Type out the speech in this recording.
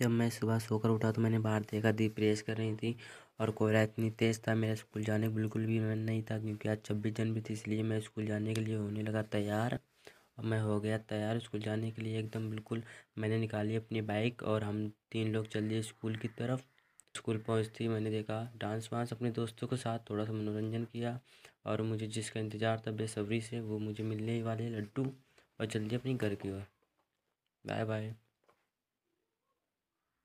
जब मैं सुबह सोकर उठा तो मैंने बाहर देखा दीप रेस कर रही थी और कोहरा इतनी तेज़ था मेरा स्कूल जाने का बिल्कुल भी मन नहीं था क्योंकि आज छब्बीस जनवरी थी इसलिए मैं स्कूल जाने के लिए होने लगा तैयार और मैं हो गया तैयार स्कूल जाने के लिए एकदम बिल्कुल मैंने निकाली अपनी बाइक और हम तीन लोग चल दिए स्कूल की तरफ स्कूल पहुँचती मैंने देखा डांस वांस अपने दोस्तों के साथ थोड़ा सा मनोरंजन किया और मुझे जिसका इंतज़ार था बेसब्री से वो मुझे मिलने ही वाले लड्डू और जल्दी अपने घर की ओर बाय बाय